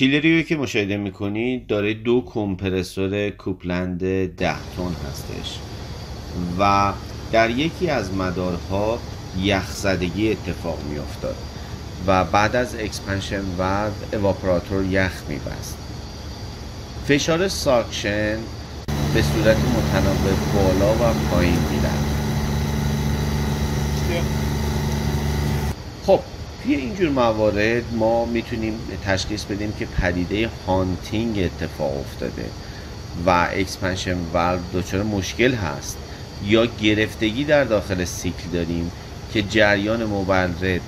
چیلری که مشاهده میکنید داره دو کمپرسور کوپلند ده تن هستش و در یکی از مدارها یخ زدگی اتفاق میافتاد و بعد از اکسپنشن و اواپراتور یخ میبست فشار ساکشن به صورت متناوب بالا و پایین میرفت خب توی اینجور موارد ما میتونیم تشخیص بدیم که پدیده هانتینگ اتفاق افتاده و اکسپنشن ورد دچار مشکل هست یا گرفتگی در داخل سیکل داریم که جریان مبرد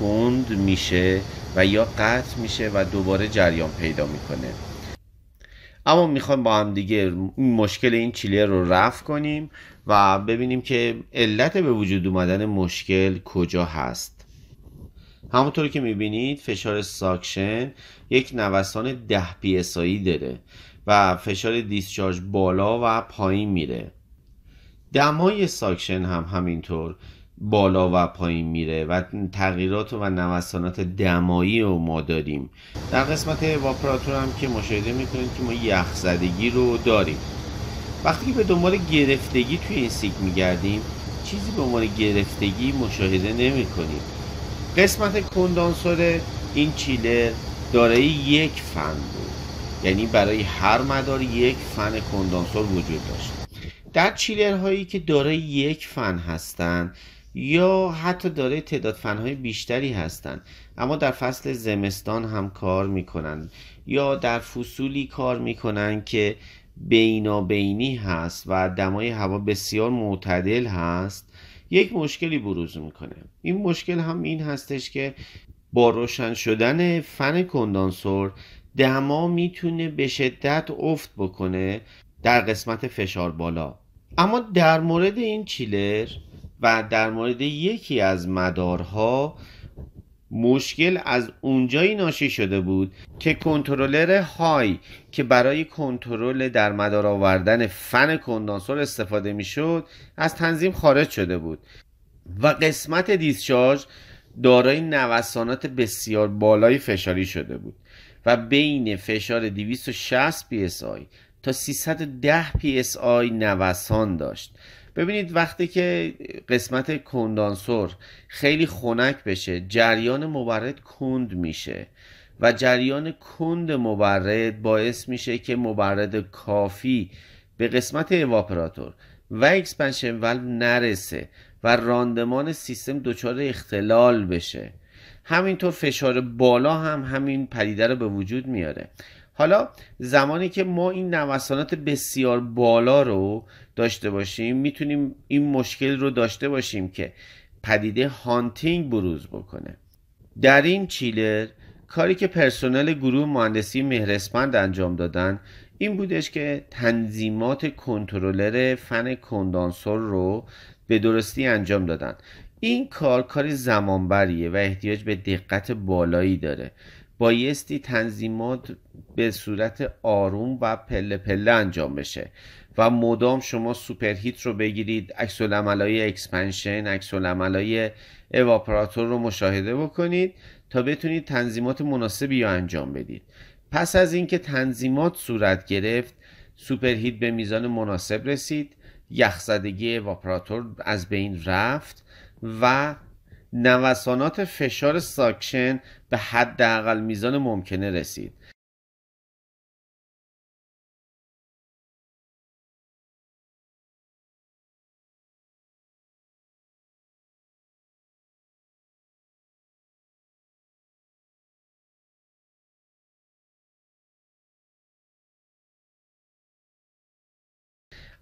کند میشه و یا قطع میشه و دوباره جریان پیدا میکنه اما میخوایم با هم دیگه مشکل این چیلر رو رفع کنیم و ببینیم که علت به وجود اومدن مشکل کجا هست همونطور که میبینید فشار ساکشن یک نوسان 10 پی داره و فشار دیسچارج بالا و پایین میره دمای ساکشن هم همینطور بالا و پایین میره و تغییرات و نوسانات دمایی رو ما داریم در قسمت واپراتور هم که مشاهده میکنید که ما یخ زدگی رو داریم وقتی به دنبال گرفتگی توی این سیک میگردیم چیزی به عنوان گرفتگی مشاهده نمیکنیم قسمت کندانسور این چیلر دارای یک فن بود یعنی برای هر مدار یک فن کندانسور وجود داشت در چیلر هایی که دارای یک فن هستند یا حتی دارای تعداد های بیشتری هستند اما در فصل زمستان هم کار میکنند یا در فصولی کار میکنند که بینابینی هست و دمای هوا بسیار معتدل هست یک مشکلی بروز میکنه این مشکل هم این هستش که با روشن شدن فن کندانسور دما میتونه به شدت افت بکنه در قسمت فشار بالا اما در مورد این چیلر و در مورد یکی از مدارها مشکل از اونجایی ناشی شده بود که کنترلر های که برای کنترل در مدار آوردن فن کندانسور استفاده میشد از تنظیم خارج شده بود و قسمت دیسشارژ دارای نوسانات بسیار بالای فشاری شده بود و بین فشار 260 psi تا 310 psi نوسان داشت ببینید وقتی که قسمت کندانسور خیلی خنک بشه جریان مبرد کند میشه و جریان کند مبرد باعث میشه که مبرد کافی به قسمت اواپراتور و اکسپنشن ولو نرسه و راندمان سیستم دچار اختلال بشه همینطور فشار بالا هم همین پدیده رو به وجود میاره حالا زمانی که ما این نوسانات بسیار بالا رو داشته باشیم میتونیم این مشکل رو داشته باشیم که پدیده هانتینگ بروز بکنه در این چیلر کاری که پرسنل گروه مهندسی مهرسپند انجام دادن این بودش که تنظیمات کنترلر فن کندانسور رو به درستی انجام دادن این کار کاری زمانبریه و احتیاج به دقت بالایی داره بایستی تنظیمات به صورت آروم و پله پله انجام بشه و مدام شما سوپر هیت رو بگیرید عکس های اکسپنشن عکس های اواپراتور رو مشاهده بکنید تا بتونید تنظیمات مناسبی رو انجام بدید پس از اینکه تنظیمات صورت گرفت سوپر هیت به میزان مناسب رسید یخزدگی اواپراتور از بین رفت و نوسانات فشار ساکشن به حداقل میزان ممکنه رسید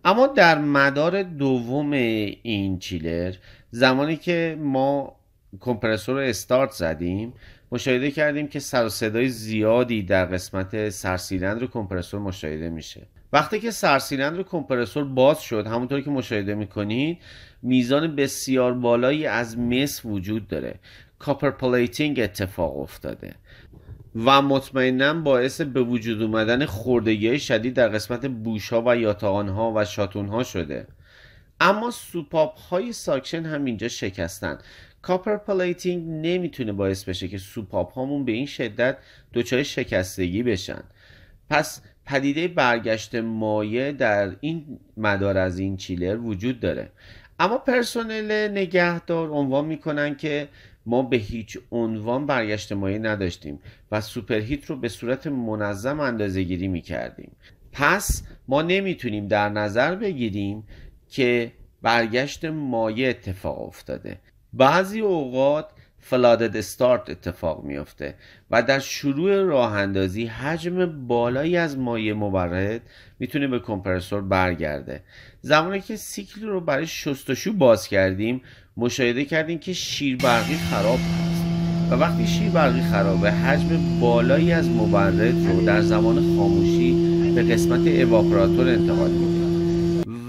اما در مدار دوم این چیلر زمانی که ما کمپرسور رو استارت زدیم مشاهده کردیم که سر صدای زیادی در قسمت سرسیلندر کمپرسور مشاهده میشه وقتی که سرسیلندر کمپرسور باز شد همونطور که مشاهده میکنید میزان بسیار بالایی از مس وجود داره کاپر پلیتینگ اتفاق افتاده و مطمئنا باعث به وجود اومدن خوردگی شدید در قسمت بوش ها و یاتاقان ها و شاتون ها شده اما سوپاپ های ساکشن هم اینجا شکستن کاپر پلیتینگ نمیتونه باعث بشه که سوپاپ هامون به این شدت دچار شکستگی بشن پس پدیده برگشت مایع در این مدار از این چیلر وجود داره اما پرسنل نگهدار عنوان میکنن که ما به هیچ عنوان برگشت مایه نداشتیم و سوپرهیت رو به صورت منظم اندازه گیری میکردیم پس ما نمیتونیم در نظر بگیریم که برگشت مایه اتفاق افتاده بعضی اوقات فلادد استارت اتفاق میافته و در شروع راه اندازی حجم بالایی از مایع مبرد میتونه به کمپرسور برگرده زمانی که سیکل رو برای شستشو باز کردیم مشاهده کردیم که شیربرقی خراب هست و وقتی شیربرقی خرابه حجم بالایی از مبرد رو در زمان خاموشی به قسمت اواپراتور انتقال میده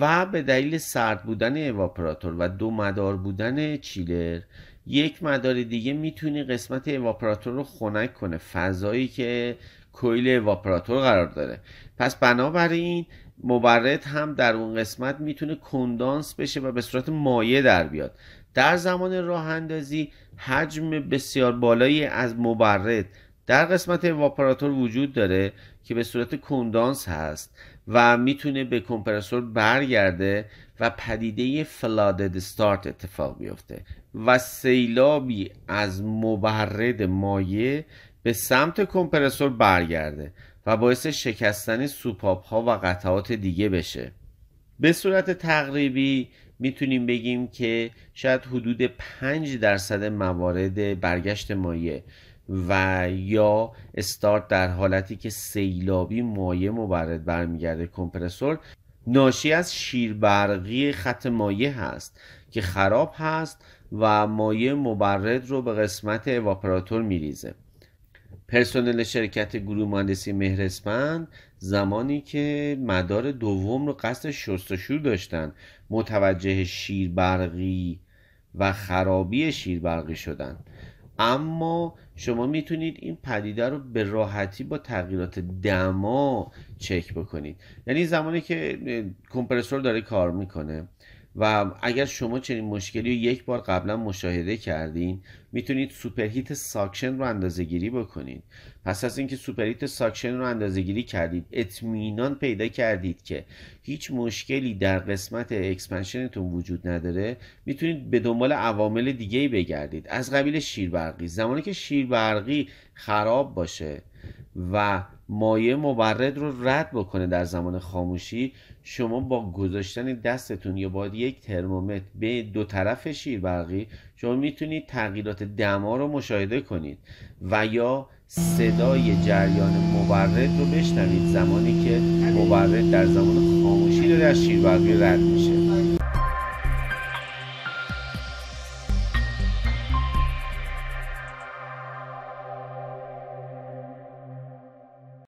و به دلیل سرد بودن اواپراتور و دو مدار بودن چیلر یک مدار دیگه میتونی قسمت اواپراتور رو خنک کنه فضایی که کویل اواپراتور قرار داره پس بنابراین مبرد هم در اون قسمت میتونه کندانس بشه و به صورت مایع در بیاد در زمان راه اندازی حجم بسیار بالایی از مبرد در قسمت اواپراتور وجود داره که به صورت کندانس هست و میتونه به کمپرسور برگرده و پدیده فلادد استارت اتفاق بیفته و سیلابی از مبرد مایه به سمت کمپرسور برگرده و باعث شکستن سوپاپ ها و قطعات دیگه بشه به صورت تقریبی میتونیم بگیم که شاید حدود 5 درصد موارد برگشت مایه و یا استارت در حالتی که سیلابی مایه مبرد برمیگرده کمپرسور ناشی از شیربرقی خط مایع هست که خراب هست و مایع مبرد رو به قسمت اواپراتور میریزه پرسنل شرکت گروه مهندسی مهرسپند زمانی که مدار دوم رو قصد شستشو داشتن متوجه شیربرقی و خرابی شیربرقی شدند اما شما میتونید این پدیده رو به راحتی با تغییرات دما چک بکنید یعنی زمانی که کمپرسور داره کار میکنه و اگر شما چنین مشکلی رو یک بار قبلا مشاهده کردین میتونید سوپرهیت ساکشن رو اندازه گیری بکنید پس از اینکه سوپرهیت ساکشن رو اندازه گیری کردید اطمینان پیدا کردید که هیچ مشکلی در قسمت اکسپنشنتون وجود نداره میتونید به دنبال عوامل دیگه بگردید از قبیل شیربرقی زمانی که شیربرقی خراب باشه و مایه مبرد رو رد بکنه در زمان خاموشی شما با گذاشتن دستتون یا با یک ترمومتر به دو طرف برقی شما میتونید تغییرات دما رو مشاهده کنید و یا صدای جریان مبرد رو بشنوید زمانی که مبرد در زمان خاموشی داره از برقی رد میشه